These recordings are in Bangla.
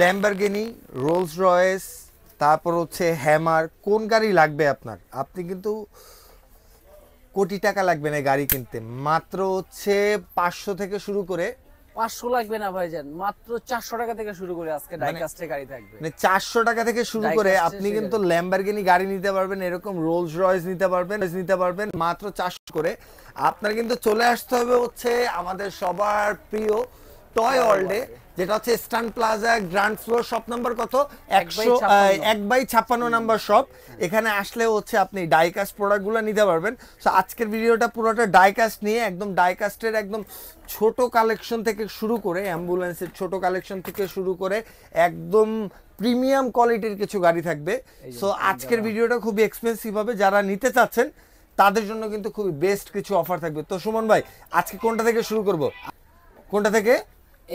ল্যাম্বারগিনি রোলস রয়েস তারপর হচ্ছে হ্যামার কোন গাড়ি লাগবে আপনার আপনি কিন্তু কোটি টাকা লাগবে না গাড়ি কিনতে মাত্র হচ্ছে পাঁচশো থেকে শুরু করে পাঁচশো লাগবে না মাত্র চারশো টাকা থেকে শুরু করে আজকে ডাইকাস্টে মানে গাড়ি থাকবে মানে চারশো টাকা থেকে শুরু করে আপনি কিন্তু ল্যাম্বারগিনি গাড়ি নিতে পারবেন এরকম রোলস রয়েস নিতে পারবেন নিতে পারবেন মাত্র চারশো করে আপনার কিন্তু চলে আসতে হবে হচ্ছে আমাদের সবার প্রিয় টয় হ্যাঁ, ওয়ার্ল্ডে যেটা হচ্ছে স্টান plaza grand floor shop number কত একশো এক বাই ছাপ্পান্ন নাম্বার শপ এখানে আসলে হচ্ছে আপনি ডাইকাস্ট প্রোডাক্টগুলো নিতে পারবেন সো আজকের ভিডিওটা পুরোটা ডাইকাস্ট নিয়ে একদম ডাইকাস্টের একদম ছোট কালেকশন থেকে শুরু করে অ্যাম্বুলেন্সের ছোট কালেকশন থেকে শুরু করে একদম প্রিমিয়াম কোয়ালিটির কিছু গাড়ি থাকবে সো আজকের ভিডিওটা খুবই এক্সপেন্সিভ হবে যারা নিতে চাচ্ছেন তাদের জন্য কিন্তু খুবই বেস্ট কিছু অফার থাকবে তো সুমন ভাই আজকে কোনটা থেকে শুরু করব কোনটা থেকে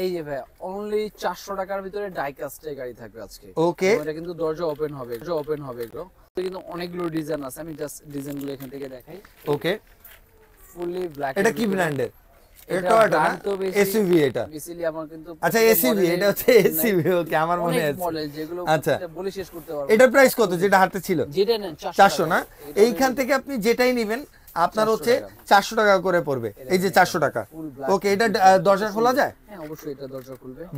এই যে ভাই অনলি চারশো টাকার ভিতরে ডাইকাস্টের গাড়ি থাকবে আজকে ওকে এটা কিন্তু দরজা ওপেন হবে দরজা ওপেন হবে এগুলো কিন্তু অনেকগুলো ডিজাইন আছে আমি জাস্ট গুলো এখান থেকে দেখাই ওকে ফুললি ব্ল্যাক এটা কি ব্র্যান্ডের এটা আমার কিন্তু আচ্ছা এটা হচ্ছে ওকে আমার মনে যেগুলো আচ্ছা প্রাইস কত যেটা হাতে ছিল না এইখান থেকে আপনি যেটাই নিবেন আপনার হচ্ছে চারশো টাকা করে পড়বে এই যে চারশো টাকা ওকে হ্যাঁ, এটা দরজা খোলা যায়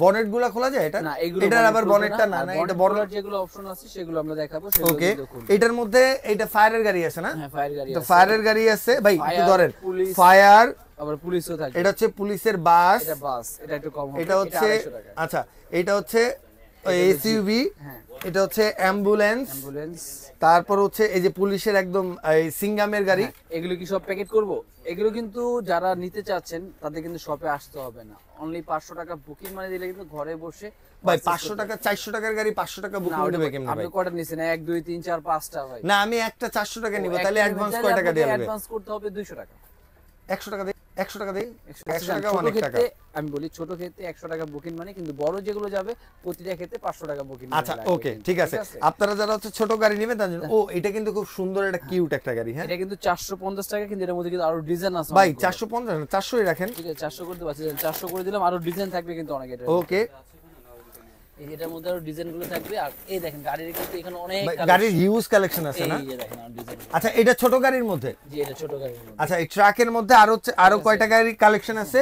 বনেট বনেটটা না সেগুলো ওকে এটার মধ্যে ফায়ারের গাড়ি আছে না ফায়ারের হ্যাঁ, গাড়ি আছে ভাই ফায়ার এটা হচ্ছে পুলিশের বাস বাস এটা হচ্ছে আচ্ছা এটা হচ্ছে এসইউভি হ্যাঁ। এটা হচ্ছে অ্যাম্বুলেন্স তারপর হচ্ছে এই যে পুলিশের একদম সিঙ্গামের গাড়ি হ্যাঁ, এগুলো কি সব প্যাকেট করব এগুলো কিন্তু যারা নিতে চাচ্ছেন তাদের কিন্তু শপে আসতে হবে না অনলি পাঁচশো টাকা বুকিং মানে দিলে কিন্তু ঘরে বসে ভাই পাঁচশো টাকা চারশো টাকার গাড়ি পাঁচশো টাকা বুকিং দেবে কেমন আপনি নিছেন এক দুই তিন চার পাঁচটা ভাই না আমি একটা চারশো টাকা নিব তাহলে অ্যাডভান্স কয় টাকা দিয়ে অ্যাডভান্স করতে হবে দুইশো টাকা আচ্ছা, মানে প্রতিটা ক্ষেত্রে পাঁচশো টাকা বুকিং মানে আচ্ছা ঠিক আছে আপনারা যারা হচ্ছে ছোট গাড়ি নেবেন তার জন্য হ্যাঁ। ও এটা কিন্তু খুব সুন্দর একটা কিউট একটা গাড়ি হ্যাঁ এটা কিন্তু চারশো পঞ্চাশ টাকা কিন্তু এর কিন্তু আরো ডিজাইন আছে চারশো পঞ্চাশ চারশোই রাখেন ঠিক আছে চারশো করে দেবো আচ্ছা, চারশো করে দিলাম আরো ডিজাইন থাকবে কিন্তু অনেক ওকে মধ্যে আরো থাকবে আর এই দেখেন গাড়ির কিন্তু এখানে অনেক গাড়ির হিউজ কালেকশন আছে না আচ্ছা এটা ছোট গাড়ির মধ্যে জি এটা ছোট গাড়ির আচ্ছা এই ট্রাকের মধ্যে আরো আরো কয়টা গাড়ির কালেকশন আছে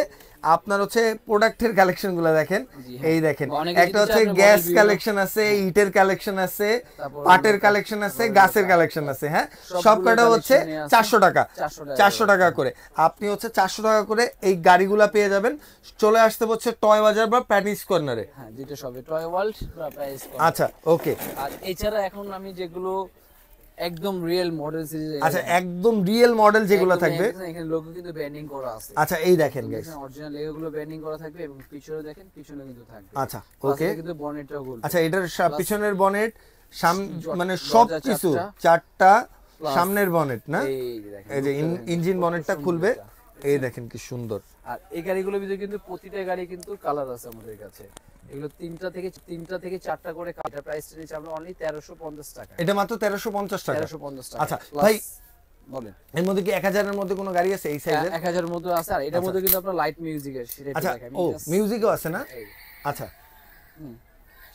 আপনার হচ্ছে প্রোডাক্টের কালেকশনগুলো দেখেন হ্যাঁ। এই দেখেন একটা হচ্ছে গ্যাস কালেকশন আছে ইটের কালেকশন আছে পাটের কালেকশন আছে গাছের কালেকশন আছে হ্যাঁ সব কটা হচ্ছে চারশো টাকা চারশো টাকা করে আপনি হচ্ছে চারশো টাকা করে এই গাড়িগুলা পেয়ে যাবেন চলে আসতে হচ্ছে টয় বাজার বা প্যানিস কর্নারে আচ্ছা ওকে আর এছাড়া এখন আমি যেগুলো একদম রিয়েল মডেল সিরিজ আচ্ছা একদম রিয়েল মডেল যেগুলো থাকবে এখানে লোগো কিন্তু ব্যান্ডিং করা আছে আচ্ছা এই দেখেন গাইস অরিজিনাল ব্যান্ডিং করা থাকবে এবং পিছনে দেখেন পিছনে কিন্তু থাকবে আচ্ছা ওকে কিন্তু গোল আচ্ছা এটার পিছনের বনেট মানে সব কিছু চারটা সামনের বনেট না এই যে ইঞ্জিন বনেটটা খুলবে এই দেখেন কি সুন্দর আর এই গাড়িগুলোর ভিতরে কিন্তু প্রতিটা গাড়ি কিন্তু কালার আছে আমাদের কাছে এগুলো তিনটা থেকে তিনটা থেকে চারটা করে কাটা প্রাইস নিচ্ছে আমরা অনলি 1350 টাকা এটা মাত্র 1350 টাকা 1350 টাকা আচ্ছা ভাই বলেন এর মধ্যে কি 1000 এর মধ্যে কোনো গাড়ি আছে এই সাইজের 1000 এর মধ্যে আছে আর এটার আচ্ছা। মধ্যে কিন্তু আপনার লাইট মিউজিক আছে সেটা দেখাই ও মিউজিকও আছে না আচ্ছা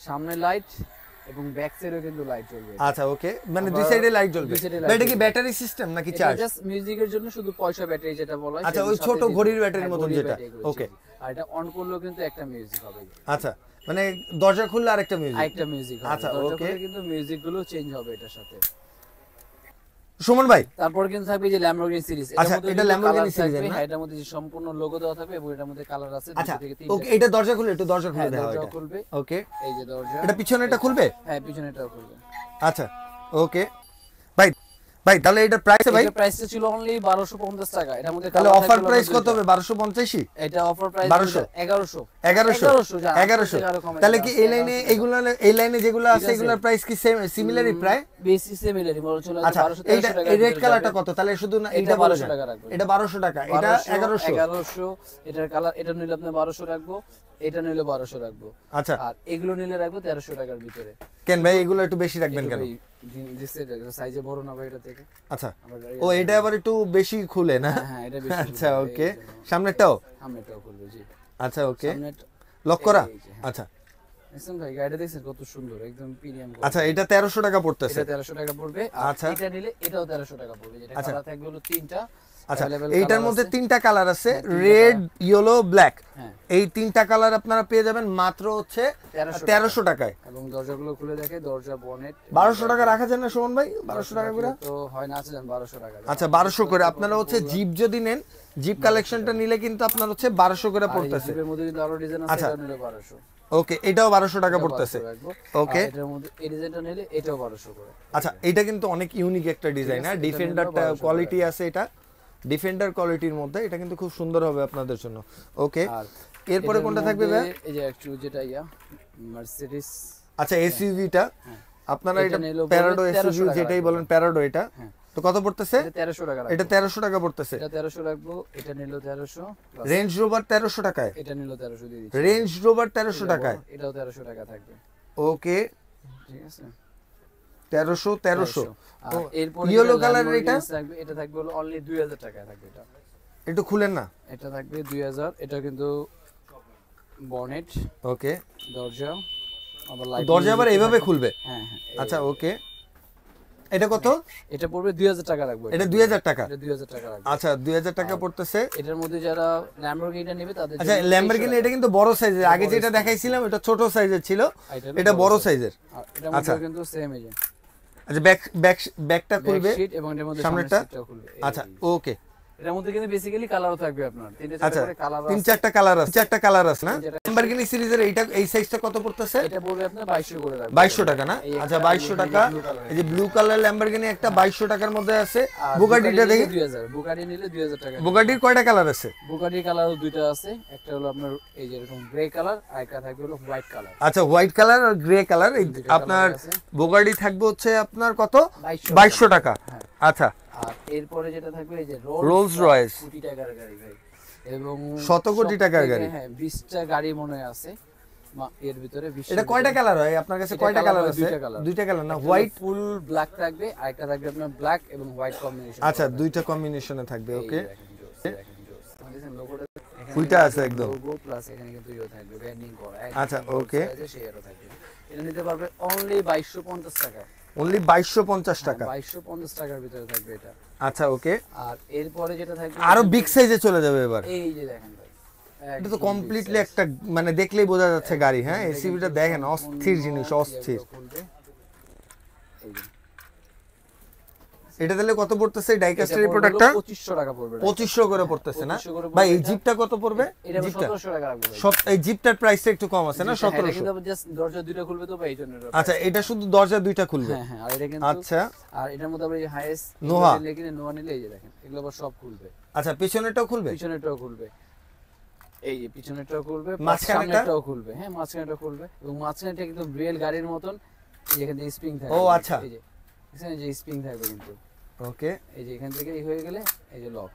সামনে লাইট এবং ব্যাক সাইডেও কিন্তু লাইট জ্বলবে আচ্ছা ওকে মানে দুই সাইডে লাইট জ্বলবে এটা কি ব্যাটারি সিস্টেম নাকি চার্জ জাস্ট মিউজিকের জন্য শুধু পয়সা ব্যাটারি যেটা বলা হয় আচ্ছা ওই ছোট ঘড়ির ব্যাটারির মতন যেটা ওকে আর এটা অন করলেও কিন্তু একটা মিউজিক হবে আচ্ছা মানে দরজা খুললে আরেকটা মিউজিক আরেকটা মিউজিক আচ্ছা ওকে কিন্তু মিউজিক গুলো চেঞ্জ হবে এটার সাথে সুমন ভাই তারপর কিন্তু থাকবে যে ল্যাম্বরগিনি সিরিজ আচ্ছা এটা ল্যাম্বরগিনি সিরিজ না হ্যাঁ, এটার মধ্যে যে সম্পূর্ণ লোগো দেওয়া থাকবে এবং এটার মধ্যে কালার আছে আচ্ছা ওকে এটা দরজা খুলে একটু দরজা খুলে দাও এটা খুলবে ওকে এই যে দরজা এটা পিছনে এটা খুলবে হ্যাঁ পিছনে এটা খুলবে আচ্ছা ওকে ভাই তাহলে এটা প্রাইস ভাই প্রাইস ছিল অনলি 1250 টাকা এটার মধ্যে তাহলে অফার প্রাইস কত হবে 1250 এটা অফার প্রাইস 1200 1100 1100 তাহলে কি এই লাইনে এগুলো এই লাইনে যেগুলো আছে এগুলোর প্রাইস কি সেম সিমিলারই প্রায় বেশি সিমিলারই বড় চলে 1200 আচ্ছা, এটা এই রেড কালারটা কত তাহলে শুধু না এটা 1200 টাকা রাখবো এটা 1200 টাকা এটা 1100 1100 এটার কালার এটা নিলে আপনি 1200 রাখবো এটা নিলে 1200 রাখবো আচ্ছা আর এগুলো নিলে রাখবো 1300 টাকার ভিতরে কেন ভাই এগুলো একটু বেশি রাখবেন কেন সাইজে আচ্ছা, হ্যাঁ, হ্যাঁ, আচ্ছা, হ্যাঁ। সামনেরটাও সামনেরটাও খুলবে আচ্ছা ওকে লক করা আচ্ছা ভাই গাড়িটা দেখছেন কত সুন্দর একদম প্রিমিয়াম আচ্ছা এটা 1300 টাকা পড়তেছে এটা টাকা পড়বে আচ্ছা নিলে এটাও তেরোশো টাকা পড়বে যেটা আচ্ছা। থাকবে তিনটা আচ্ছা এইটার মধ্যে তিনটা কালার আছে রেড ইয়েলো ব্ল্যাক এই তিনটা কালার আপনারা পেয়ে যাবেন মাত্র হচ্ছে তেরোশো টাকায় এবং দরজাগুলো খুলে দেখে দরজা বনেট বারোশো টাকা রাখা যায় না সুমন ভাই বারোশো টাকা করে হয় না বারোশো টাকা আচ্ছা বারোশো করে আপনারা হচ্ছে জিপ যদি নেন জিপ কালেকশনটা নিলে কিন্তু আপনার হচ্ছে বারোশো করে পড়তেছে আচ্ছা ওকে এটাও বারোশো টাকা পড়তেছে ওকে আচ্ছা এটা কিন্তু অনেক ইউনিক একটা ডিজাইন হ্যাঁ ডিফেন্ডারটা কোয়ালিটি আছে এটা ডিফেন্ডার কোয়ালিটির মধ্যে এটা কিন্তু খুব সুন্দর হবে আপনাদের জন্য ওকে এরপরে কোনটা থাকবে ভাই এই যে একটু যেটা ইয়া মার্সিডিস আচ্ছা এসইউভিটা হ্যাঁ। হ্যাঁ। আপনারা এটা প্যারাডো এসইউভি যেটাই বলেন প্যারাডো এটা হ্যাঁ। তো কত পড়তেছে 1300 টাকা এটা 1300 টাকা পড়তেছে এটা 1300 রাখবো এটা নিলো 1300 রেঞ্জ রোভার 1300 টাকায় এটা নিলো 1300 দিয়ে দিচ্ছি রেঞ্জ রোভার 1300 টাকায় এটাও 1300 টাকা থাকবে ওকে ঠিক আছে তেরোশো তেরোশো ইয়েলো কালারের এটা এটা থাকবে অনলি দুই হাজার টাকা থাকবে এটা একটু খুলেন না এটা থাকবে দুই হাজার এটা কিন্তু বনেট ওকে দরজা দরজা আবার এইভাবে খুলবে হ্যাঁ, হ্যাঁ, আচ্ছা ওকে এটা কত এটা পড়বে টাকা লাগবে এটা টাকা এটা 2000 টাকা আচ্ছা, টাকা পড়তেছে এটার মধ্যে যারা ল্যাম্বরগিনিটা নেবে তাদের আচ্ছা ল্যাম্বরগিনি এটা কিন্তু বড় সাইজের আগে যেটা দেখাইছিলাম এটা ছোট সাইজের ছিল এটা বড় সাইজের এটা কিন্তু সেম এজেন্ট আচ্ছা ব্যাক ব্যাক ব্যাকটা খুলবে এবং সামনেরটা আচ্ছা ওকে এটার মধ্যে কিন্তু বেসিক্যালি কালারও থাকবে আপনার আচ্ছা, তিন চারটা কালার আছে চারটা কালার আছে না সিরিজের এইটা এই সাইজটা কত পড়তেছে এটা পড়বে আপনার 2200 করে 2200 টাকা না আচ্ছা 2200 টাকা এই যে ব্লু কালার একটা 2200 হ্যাঁ। টাকার মধ্যে আছে বুগাডিটা দেখি 2000 নিলে 2000 টাকা কয়টা কালার আছে বুগাডির কালারও দুইটা আছে একটা হলো আপনার এই যে এরকম গ্রে কালার আর একটা থাকবে হলো হোয়াইট কালার আচ্ছা হোয়াইট কালার আর গ্রে কালার আপনার বুগাডি থাকবে হচ্ছে আপনার কত 2200 টাকা হ্যাঁ। আচ্ছা আর এরপরে যেটা থাকবে এই যে রোলস রয়েস কোটি টাকার গাড়ি এবং শত কোটি টাকার গাড়ি হ্যাঁ বিশটা গাড়ি মনে আছে এর ভিতরে এটা কয়টা কালার হয় আপনার কাছে কয়টা কালার আছে দুইটা কালার না হোয়াইট ফুল ব্ল্যাক থাকবে আরেকটা থাকবে আপনার ব্ল্যাক এবং হোয়াইট কম্বিনেশন আচ্ছা দুইটা কম্বিনেশনে থাকবে ওকে ফুইটা আছে একদম লোগো প্লাস এখানে কিন্তু ইও থাকবে ব্র্যান্ডিং করা আচ্ছা ওকে এটা নিতে পারবে অনলি 2250 টাকা অনলি 2250 টাকা 2250 হ্যাঁ, টাকার ভিতরে থাকবে এটা আচ্ছা ওকে আর এরপরে যেটা থাকবে আরো বিগ সাইজে চলে যাবে এবার এই যে দেখেন ভাই এটা তো কমপ্লিটলি একটা মানে দেখলেই বোঝা যাচ্ছে গাড়ি হ্যাঁ এসিবিটা দেখেন অস্থির জিনিস অস্থির এই এটা তাহলে কত পড়তেছে ডাইকাস্টার এই প্রোডাক্টটা 2500 টাকা পড়বে 2500 করে পড়তেছে না ভাই এই জিপটা কত পড়বে এটা 1700 টাকা লাগবে সব এই জিপটার প্রাইসটা একটু কম আছে না 1700 হ্যাঁ, এটা জাস্ট দরজা দুইটা খুলবে তো ভাই এইজন্য আচ্ছা এটা শুধু দরজা দুইটা খুলবে হ্যাঁ হ্যাঁ আর এটা কিন্তু আচ্ছা আর এটার মধ্যে আপনি হাইয়েস্ট নিলে কিনে নোহা নিলে এই যে দেখেন এগুলো সব খুলবে আচ্ছা পিছনেরটাও খুলবে পিছনেরটাও খুলবে এই যে পিছনেরটাও খুলবে মাঝখানেরটাও খুলবে হ্যাঁ মাঝখানেরটাও খুলবে এবং মাঝখানেরটা একদম রিয়েল গাড়ির মতন এখানে স্প্রিং থাকে ও আচ্ছা এই যে এখানে যে স্প্রিং থাকে কিন্তু ওকে এই যে এখান থেকে এই হয়ে গেলে এই যে লক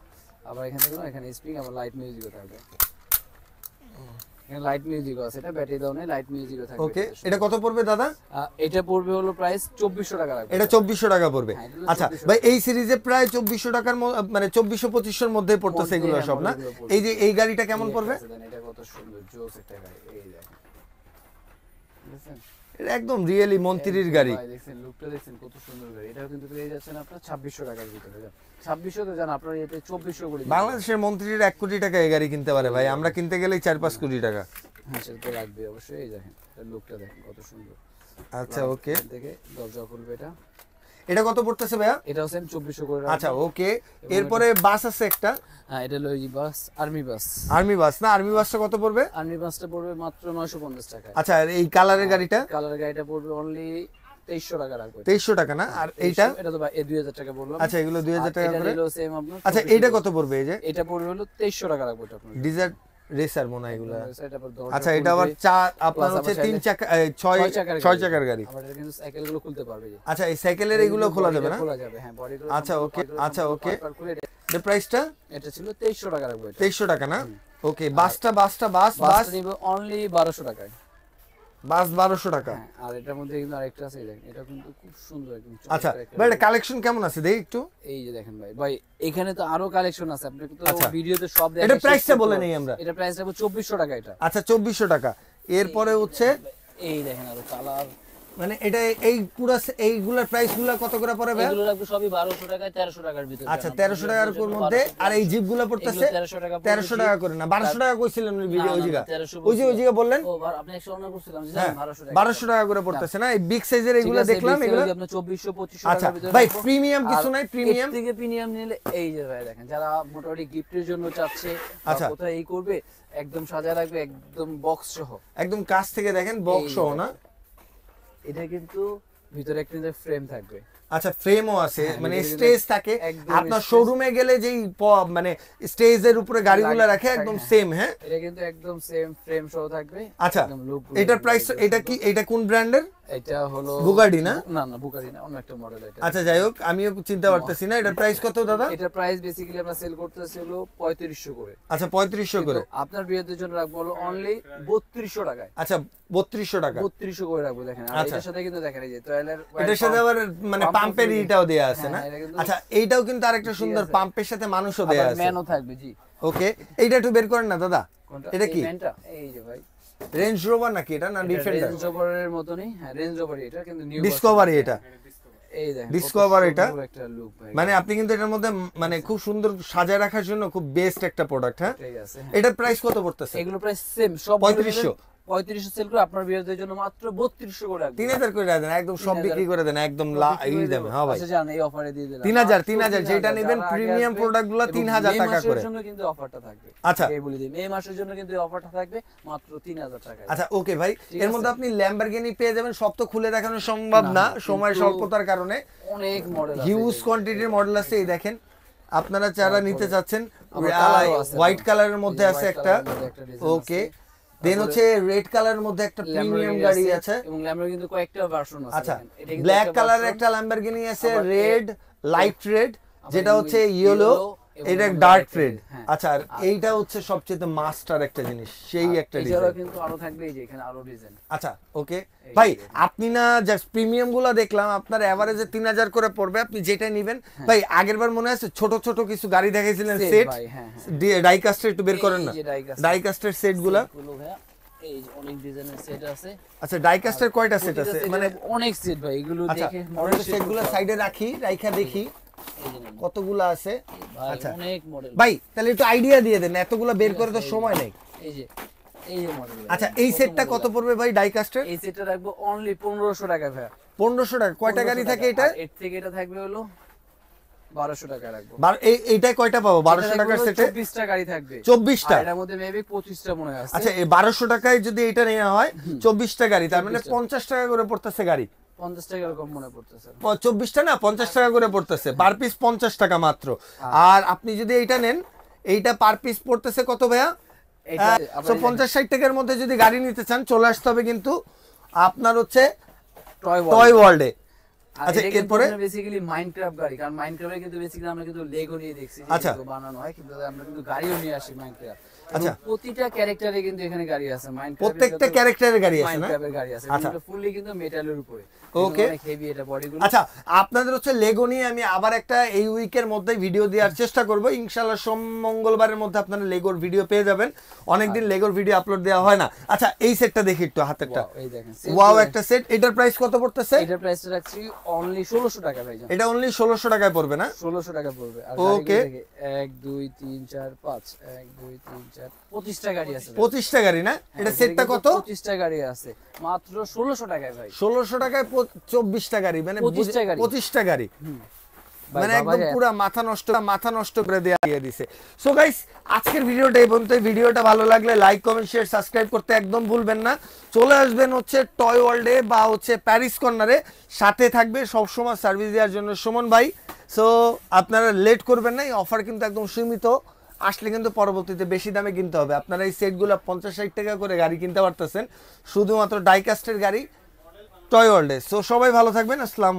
আবার এখান থেকে এখানে স্প্রিং আবার লাইট মিউজিকও থাকবে লাইট মিউজিকও আছে এটা ব্যাটারি দাও নেই লাইট মিউজিকও থাকবে ওকে এটা কত পড়বে দাদা এটা পড়বে হলো প্রাইস 2400 টাকা লাগবে এটা 2400 টাকা পড়বে হ্যাঁ, আচ্ছা ভাই এই সিরিজে প্রায় 2400 টাকার মানে 2400 2500 এর মধ্যে পড়তেছে এগুলো হ্যাঁ, সব না এই যে এই গাড়িটা কেমন পড়বে এটা কত সুন্দর জোস একটা গাড়ি এই দেখেন একদম রিয়েলি মন্ত্রীর গাড়ি দেখছেন লুকটা দেখছেন কত সুন্দর গাড়ি এটাও কিন্তু পেয়ে যাচ্ছেন আপনার ছাব্বিশশো টাকার ভিতরে ছাব্বিশশো তো আপনার এতে বাংলাদেশের মন্ত্রীর এক কোটি টাকা এই গাড়ি কিনতে পারে ভাই আমরা কিনতে গেলেই চার পাঁচ কোটি টাকা হ্যাঁ সেটা তো অবশ্যই এই দেখেন কত সুন্দর আচ্ছা ওকে দেখে দরজা খুলবে এটা এটা কত পড়তেছে ভাইয়া এটা হচ্ছে 2400 করে আচ্ছা ওকে এরপরে বাস আছে একটা হ্যাঁ এটা হলো বাস আর্মি বাস আর্মি বাস না আর্মি বাসটা কত পড়বে আর্মি বাসটা পড়বে মাত্র 950 টাকা আচ্ছা আর এই কালারের গাড়িটা কালারের গাড়িটা পড়বে অনলি টাকা না আর এইটা এটা তো ভাই 2000 টাকা বললাম আচ্ছা এগুলো 2000 টাকা আচ্ছা এটা কত পড়বে এই যে এটা পড়বে হলো 2300 টাকা রাখবে ডিজার্ট রেসার মনে হয় এগুলো আচ্ছা এটা আবার চার আপনার হচ্ছে তিন চাকা ছয় ছয় চাকার গাড়ি কিন্তু সাইকেলগুলো খুলতে পারবে আচ্ছা এই সাইকেলের এগুলো খোলা যাবে না খোলা যাবে হ্যাঁ বডিগুলো আচ্ছা ওকে আচ্ছা ওকে এর প্রাইসটা এটা ছিল 2300 টাকা রাখবো 2300 টাকা না ওকে বাসটা বাসটা বাস বাস নিবে অনলি 1200 টাকায় বাস হ্যাঁ, এটা কিন্তু খুব সুন্দর আচ্ছা ভাই কালেকশন কেমন আছে দেখি একটু এই যে দেখেন ভাই ভাই এখানে তো আরো কালেকশন আছে আপনি তো ভিডিওতে আচ্ছা। সব দেখেন টাকা এটা আচ্ছা 2400 টাকা এরপরে হচ্ছে এই দেখেন আরো কালার মানে এটা এই পুরো এইগুলার প্রাইসগুলো কত করে পড়বে এগুলো লাগবে সবই 1200 টাকা 1300 টাকার ভিতরে আচ্ছা 1300 টাকার মধ্যে আর এই জিপগুলো পড়তেছে 1300 টাকা করে না 1200 টাকা কইছিলেন ভিডিও বললেন ও আপনি করছিলাম 1200 হ্যাঁ, টাকা 1200 টাকা করে পড়তেছে না এই বিগ সাইজের এগুলো দেখলাম এগুলো আপনি 2400 2500 টাকার ভিতরে ভাই প্রিমিয়াম কিছু নাই প্রিমিয়াম থেকে প্রিমিয়াম নিলে এই যে ভাই দেখেন যারা মোটামুটি গিফটের জন্য চাচ্ছে আচ্ছা কোথায় এই করবে একদম সাজা রাখবে একদম বক্স সহ একদম কাছ থেকে দেখেন বক্স সহ না এটা কিন্তু ভিতরে একটা ফ্রেম থাকবে আচ্ছা ফ্রেমও আছে হ্যাঁ, মানে স্টেজ থাকে আপনার শোরুমে গেলে যেই মানে স্টেজের উপরে গাড়িগুলো রাখে একদম সেম হ্যাঁ।, হ্যাঁ এটা কিন্তু একদম সেম ফ্রেম সহ থাকবে আচ্ছা এটার প্রাইস এটা কি এটা কোন ব্র্যান্ডের এটা হলো বুগাডি না না না অন্য একটা মডেল আচ্ছা যাই হোক আমিও না প্রাইস প্রাইস আমরা সেল করে আচ্ছা করে আপনার অনলি টাকায় আচ্ছা টাকা করে রাখবো দেখেন কিন্তু আচ্ছা। এটার সাথে আবার মানে পাম্পের ইটাও আছে হ্যাঁ, না আচ্ছা এইটাও কিন্তু আরেকটা সুন্দর পাম্পের সাথে মানুষও দেওয়া আছে থাকবে জি ওকে এইটা একটু বের করেন না দাদা এটা কি এই যে ভাই রেঞ্জ রোভার নাকি এটা না ডিফেন্ডার রেঞ্জ রোভারের মতনই হ্যাঁ রেঞ্জ রোভার এটা কিন্তু নিউ ডিসকভারি এটা এই দেখেন ডিসকভার এটা মানে আপনি কিন্তু এটার মধ্যে মানে খুব সুন্দর সাজায় রাখার জন্য খুব বেস্ট একটা প্রোডাক্ট হ্যাঁ? হ্যাঁ এটার প্রাইস কত পড়তেছে এগুলো প্রাইস সেম সব 3500 জন্য মাত্র করে তিন হাজার করে একদম সব বিক্রি করে দেন একদম প্রিমিয়াম প্রোডাক্ট গুলো তিন হাজার থাকবে আচ্ছা ওকে আচ্ছা, ভাই এর মধ্যে আপনি ল্যাম্বারগিনি পেয়ে যাবেন সব তো খুলে দেখানো সম্ভব না সময় স্বল্পতার কারণে অনেক মডেল হিউজ কোয়ান্টিটির মডেল আছে এই দেখেন আপনারা যারা নিতে চাচ্ছেন হোয়াইট কালারের মধ্যে আছে একটা ওকে দেন হচ্ছে রেড কালারের মধ্যে একটা প্রিমিয়াম গাড়ি আছে এবং ল্যাম্বরগিনি কয়েকটা ভার্সন আছে আচ্ছা ব্ল্যাক কালারের একটা ল্যাম্বরগিনি আছে রেড লাইট রেড যেটা হচ্ছে ইয়েলো এটা ডার্ক হ্যাঁ। থ্রেড আচ্ছা আর এইটা হচ্ছে সবচেয়ে মাস্টার একটা জিনিস সেই একটা ডিজাইন কিন্তু আরো থাকবে এই যে এখানে আরো ডিজাইন আচ্ছা ওকে ভাই আপনি না জাস্ট প্রিমিয়াম গুলো দেখলাম আপনার এভারেজে 3000 করে পড়বে আপনি যেটা নেবেন হ্যাঁ। ভাই আগের বার মনে আছে ছোট ছোট কিছু গাড়ি দেখাইছিলেন সেট হ্যাঁ, ডাইকাস্টের একটু বের করেন না ডাইকাস্টের সেট গুলা আচ্ছা ডাইকাস্টার কয়টা সেট আছে মানে অনেক সেট ভাই এগুলো আচ্ছা, দেখে অনেক সেটগুলো সাইডে রাখি রাইখা দেখি কতগুলা আছে আচ্ছা অনেক মডেল ভাই তাহলে একটু আইডিয়া দিয়ে দেন এতগুলা বের করে তো সময় নেই এই যে আচ্ছা এই সেটটা কত পড়বে ভাই ডাইকাস্টের এই সেটটা রাখবো অনলি 1500 টাকা ভাই 1500 টাকা কয়টা গাড়ি থাকে এটা এর থেকে এটা থাকবে হলো 1200 টাকা রাখবো এই এইটাই কয়টা পাবো 1200 টাকার সেটে 24টা গাড়ি থাকবে 24টা এর মধ্যে মেবি 25টা মনে হয় আচ্ছা এই 1200 টাকায় যদি এটা নেওয়া হয় 24টা গাড়ি তার মানে 50 টাকা করে পড়তেছে গাড়ি 50 না 50 টাকা করে পড়তেছে হ্যাঁ। পার পিস 50 টাকা মাত্র হ্যাঁ। আর আপনি যদি এইটা নেন এইটা পার পিস পড়তেছে কত ভাইয়া এটা 50 হ্যাঁ, টাকার মধ্যে যদি গাড়ি নিতে চান চলে আসতে হবে কিন্তু আপনার হচ্ছে টয় ওয়ার্ল্ডে আচ্ছা এরপরে বেসিক্যালি মাইনক্রাফট গাড়ি কারণ মাইনক্রাফটে কিন্তু বেসিক্যালি আমরা কিন্তু লেগো নিয়ে দেখছি আচ্ছা। বানানো হয় কিন্তু আমরা কিন্তু গাড়িও নিয়ে আসি মাইনক্রাফট আচ্ছা প্রতিটা ক্যারেক্টারে কিন্তু গাড়ি আছে প্রত্যেকটা ক্যারেক্টারের গাড়ি আছে গাড়ি আছে আচ্ছা, আচ্ছা আপনাদের হচ্ছে লেগো নিয়ে আমি আবার একটা এই উইকের মধ্যে ভিডিও দেওয়ার চেষ্টা করবো ইনশাল্লাহ সোম মঙ্গলবারের মধ্যে আপনারা লেগোর ভিডিও পেয়ে যাবেন অনেকদিন লেগোর ভিডিও আপলোড দেওয়া হয় না আচ্ছা এই সেটটা দেখি একটু হাতেরটা এই ওয়াও একটা সেট এটার প্রাইস কত পড়তেছে এটার প্রাইসটা রাখছি অনলি 1600 টাকা ভাই এটা অনলি ষোলোশো টাকায় পড়বে না ষোলোশো টাকা পড়বে ওকে এক দুই তিন চার পাঁচ এক দুই তিন পঁচিশটা গাড়ি না হ্যাঁ, এটা সেটটা কত পঁচিশটা গাড়ি আছে মাত্র ষোলোশো টাকায় ভাই ষোলোশো টাকায় চব্বিশটা গাড়ি মানে পঁচিশটা গাড়ি ভিডিওটা ভালো লাগলে লাইক সাবস্ক্রাইব করতে একদম ভুলবেন না চলে আসবেন হচ্ছে টয় ওয়ার্ল্ডে বা হচ্ছে প্যারিস কর্নারে সাথে থাকবে সবসময় সার্ভিস দেওয়ার জন্য সুমন ভাই সো আপনারা লেট করবেন না এই অফার কিন্তু একদম সীমিত আসলে কিন্তু পরবর্তীতে বেশি দামে কিনতে হবে আপনারা এই সেটগুলো পঞ্চাশ ষাট টাকা করে গাড়ি কিনতে পারতেছেন শুধুমাত্র ডাইকাস্টের গাড়ি টয় ওয়ার্ল্ডে সো সবাই ভালো থাকবেন আসসালাম